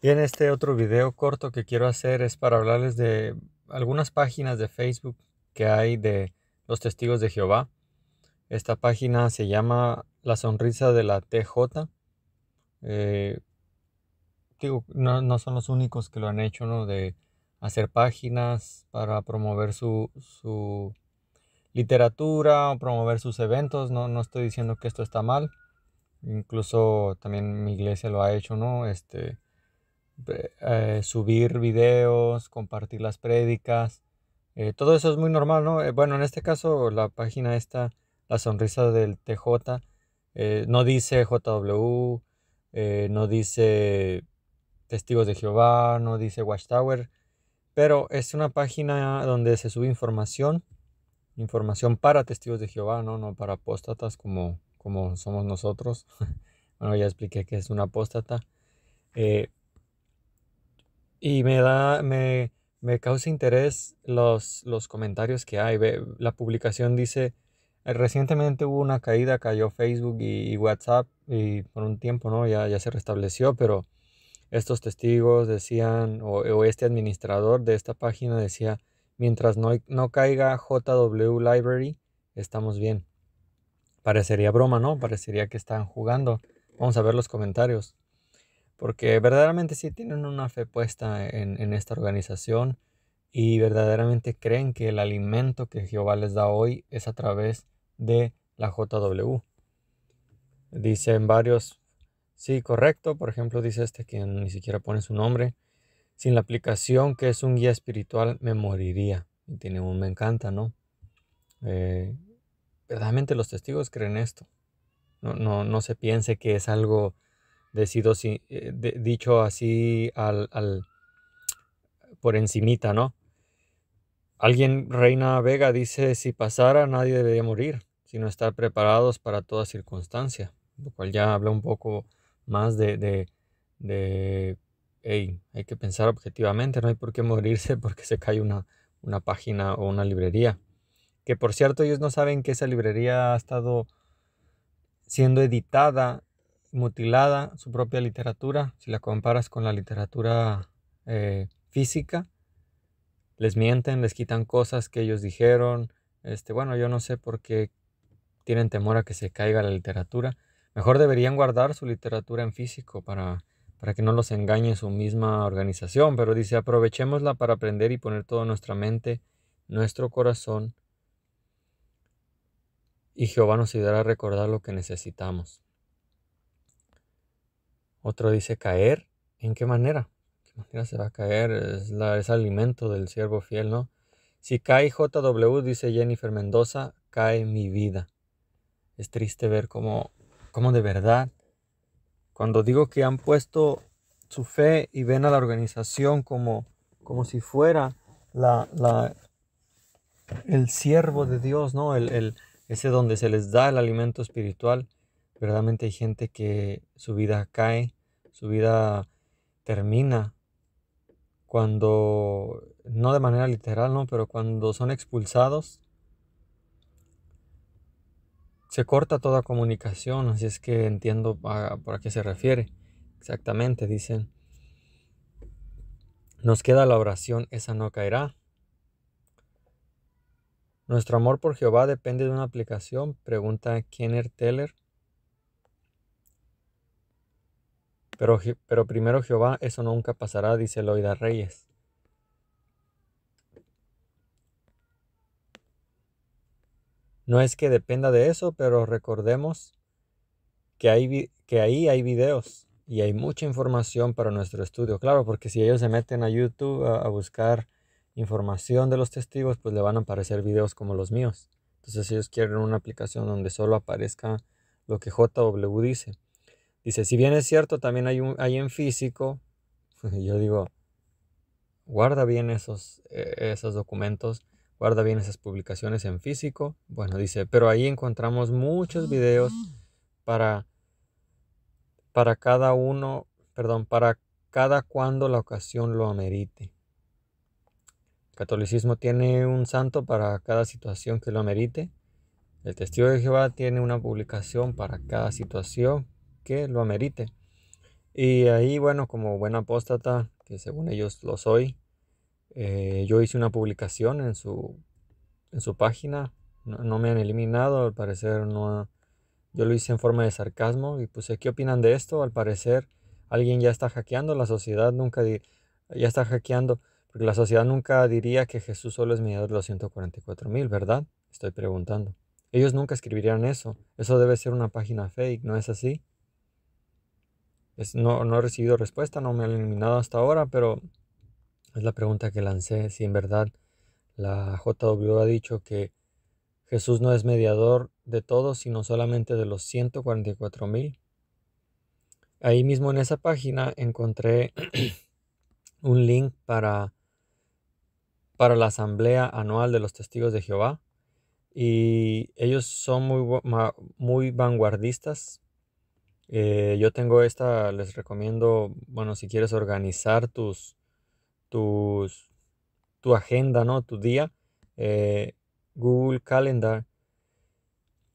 Y en este otro video corto que quiero hacer es para hablarles de algunas páginas de Facebook que hay de los testigos de Jehová. Esta página se llama La Sonrisa de la TJ. Eh, digo, no, son los únicos que lo han hecho, ¿no? De hacer páginas para promover su, su literatura o promover sus eventos. No, no estoy diciendo que esto está mal. Incluso también mi iglesia lo ha hecho, ¿no? Este, eh, subir videos, compartir las prédicas. Eh, todo eso es muy normal, ¿no? Eh, bueno, en este caso la página esta, la sonrisa del TJ, no dice JW, no dice Testigos de Jehová, no dice Watchtower, pero es una página donde se sube información, información para Testigos de Jehová, no, no para apóstatas como, como somos nosotros. bueno, ya expliqué que es una apóstata. Y me da, me, causa interés los, los comentarios que hay. La publicación dice, recientemente hubo una caída, cayó Facebook y, WhatsApp y por un tiempo ¿no? ya, ya se restableció, pero estos testigos decían, o, o, este administrador de esta página decía, mientras no, no caiga JW Library, estamos bien. Parecería broma, ¿no? Parecería que están jugando. Vamos a ver los comentarios porque verdaderamente sí tienen una fe puesta en, esta organización y verdaderamente creen que el alimento que Jehová les da hoy es a través de la JW. Dicen varios, sí, correcto, por ejemplo, dice este que ni siquiera pone su nombre, sin la aplicación que es un guía espiritual me moriría. Y tiene un me encanta, ¿no? Eh, verdaderamente los testigos creen esto. No, no, no se piense que es algo eh, dicho así al, por encimita, ¿no? Alguien, Reina Vega, dice, si pasara nadie debería morir, sino estar preparados para toda circunstancia, lo cual ya habla un poco más de, de, de hey, hay que pensar objetivamente, no hay por qué morirse porque se cae una, una página o una librería. Que por cierto ellos no saben que esa librería ha estado siendo editada mutilada su propia literatura, si la comparas con la literatura eh, física, les mienten, les quitan cosas que ellos dijeron, este, bueno, yo no sé por qué tienen temor a que se caiga la literatura. Mejor deberían guardar su literatura en físico para, para que no los engañe su misma organización, pero dice, aprovechémosla para aprender y poner toda nuestra mente, nuestro corazón, y Jehová nos ayudará a recordar lo que necesitamos. Otro dice caer. ¿En qué manera? ¿Qué manera se va a caer? Es, la, es alimento del siervo fiel, ¿no? Si cae JW, dice Jennifer Mendoza, cae mi vida. Es triste ver cómo, cómo de verdad, cuando digo que han puesto su fe y ven a la organización como, como si fuera la, la el siervo de Dios, ¿no? El, el, ese donde se les da el alimento espiritual. Verdaderamente hay gente que su vida cae, su vida termina cuando, no de manera literal, ¿no? Pero cuando son expulsados, se corta toda comunicación, así es que entiendo por a qué se refiere. Exactamente, dicen, nos queda la oración, esa no caerá. Nuestro amor por Jehová depende de una aplicación, pregunta Kenner Teller. Pero, primero Jehová, eso nunca pasará, dice Loida Reyes. No es que dependa de eso, pero recordemos que, ahí hay videos y hay mucha información para nuestro estudio. Claro, porque si ellos se meten a YouTube a, a, buscar información de los testigos, pues le van a aparecer videos como los míos. Entonces ellos quieren una aplicación donde solo aparezca lo que JW dice. Dice, si bien es cierto, también hay, un, en físico, yo digo, guarda bien esos, e, esos documentos, guarda bien esas publicaciones en físico. Bueno, dice, pero ahí encontramos muchos videos ah. para, para cada uno, perdón, para cada cuando la ocasión lo amerite. El catolicismo tiene un santo para cada situación que lo amerite. El testigo de Jehová tiene una publicación para cada situación que lo amerite. Y ahí, bueno, como buena apóstata, que según ellos lo soy, eh, yo hice una publicación en su, en su página. No, me han eliminado, al parecer no. Yo lo hice en forma de sarcasmo y puse, ¿qué opinan de esto? Al parecer alguien ya está hackeando, la sociedad nunca ya está hackeando, porque la sociedad nunca diría que Jesús solo es mediador de los 144 mil, ¿verdad? Estoy preguntando. Ellos nunca escribirían eso. Eso debe ser una página fake, ¿no es así? no, he recibido respuesta, no me han eliminado hasta ahora, pero es la pregunta que lancé, si en verdad la JW ha dicho que Jesús no es mediador de todos, sino solamente de los 144 mil. Ahí mismo en esa página encontré un link para, para la asamblea anual de los testigos de Jehová. Y ellos son muy, muy vanguardistas eh, yo tengo esta, les recomiendo, bueno, si quieres organizar tus, tus, tu agenda, ¿no? Tu día, eh, Google Calendar.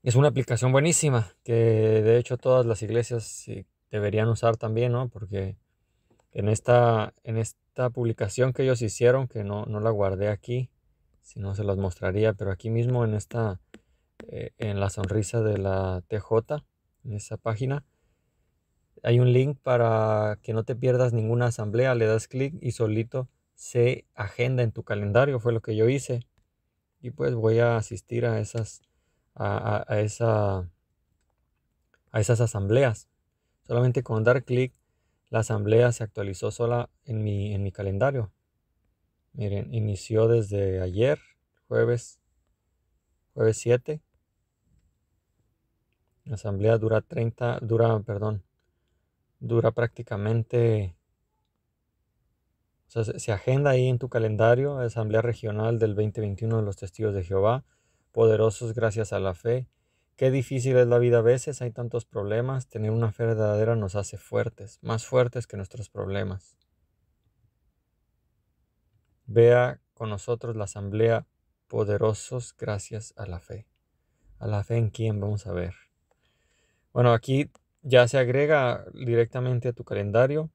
Es una aplicación buenísima que de hecho todas las iglesias deberían usar también, ¿no? Porque en esta, en esta publicación que ellos hicieron, que no, la guardé aquí, si no se las mostraría, pero aquí mismo en esta, eh, en la sonrisa de la TJ, en esa página, hay un link para que no te pierdas ninguna asamblea, le das clic y solito se agenda en tu calendario, fue lo que yo hice. Y pues voy a asistir a esas, a, esa, a esas asambleas. Solamente con dar clic, la asamblea se actualizó sola en mi, en mi calendario. Miren, inició desde ayer, jueves, jueves 7. La asamblea dura 30, dura, perdón, dura prácticamente, o sea, se agenda ahí en tu calendario, Asamblea Regional del 2021 de los Testigos de Jehová, poderosos gracias a la fe. Qué difícil es la vida a veces, hay tantos problemas, tener una fe verdadera nos hace fuertes, más fuertes que nuestros problemas. Vea con nosotros la asamblea poderosos gracias a la fe. A la fe en quién vamos a ver. Bueno, aquí ya se agrega directamente a tu calendario.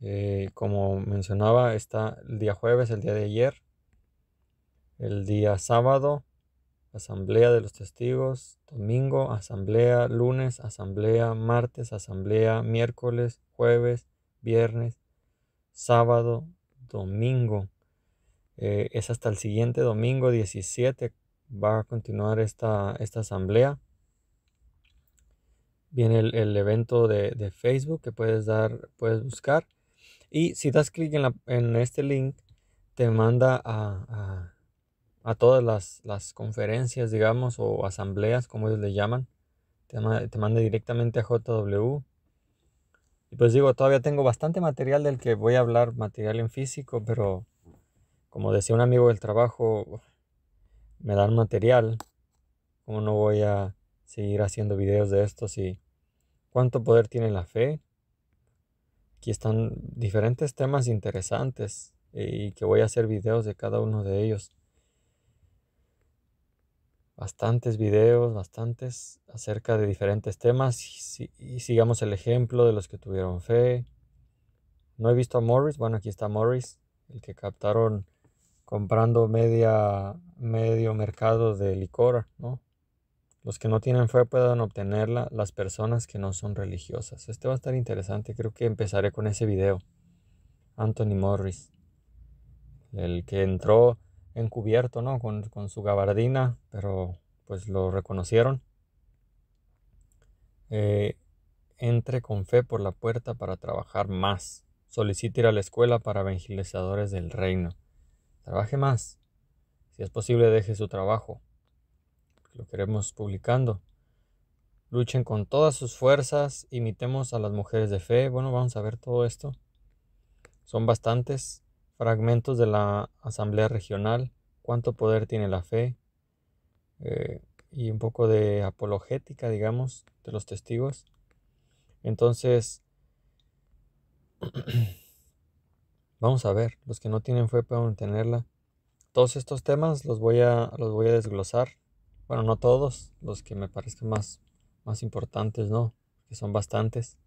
Eh, como mencionaba, está el día jueves, el día de ayer, el día sábado, asamblea de los testigos, domingo, asamblea lunes, asamblea martes, asamblea miércoles, jueves, viernes, sábado, domingo. Eh, es hasta el siguiente domingo 17, va a continuar esta asamblea viene el, evento de, Facebook que puedes dar, puedes buscar. Y si das clic en, este link, te manda a, todas las, conferencias, digamos, o asambleas, como ellos le llaman. Te, te manda directamente a JW. Y pues digo, todavía tengo bastante material del que voy a hablar, material en físico, pero como decía un amigo del trabajo, me dan material. Como no voy a seguir haciendo videos de estos y cuánto poder tiene la fe. Aquí están diferentes temas interesantes y que voy a hacer videos de cada uno de ellos. Bastantes videos, bastantes acerca de diferentes temas y, sigamos el ejemplo de los que tuvieron fe. No he visto a Morris, bueno aquí está Morris, el que captaron comprando media, medio mercado de licor, ¿no? Los que no tienen fe puedan obtenerla, las personas que no son religiosas. Este va a estar interesante, creo que empezaré con ese video. Anthony Morris, el que entró encubierto, ¿no? Con, su gabardina, pero pues lo reconocieron. Eh, entre con fe por la puerta para trabajar más. Solicite ir a la escuela para evangelizadores del reino. Trabaje más. Si es posible, deje su trabajo lo queremos publicando. Luchen con todas sus fuerzas, imitemos a las mujeres de fe. Bueno, vamos a ver todo esto. Son bastantes fragmentos de la Asamblea Regional, cuánto poder tiene la fe eh, y un poco de apologética, digamos, de los testigos. Entonces, vamos a ver, los que no tienen fe pueden tenerla. Todos estos temas los voy a, los voy a desglosar bueno, no todos, los que me parezcan más, más importantes, ¿no? Que son bastantes.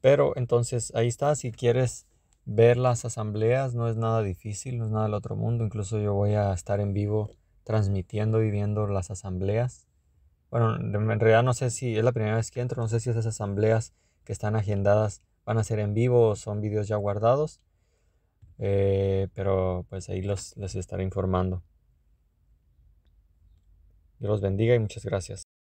Pero entonces ahí está, si quieres ver las asambleas, no es nada difícil, no es nada del otro mundo, incluso yo voy a estar en vivo transmitiendo y viendo las asambleas. Bueno, en realidad no sé si es la primera vez que entro, no sé si esas asambleas que están agendadas van a ser en vivo o son videos ya guardados, eh, pero pues ahí los, les estaré informando. Dios los bendiga y muchas gracias.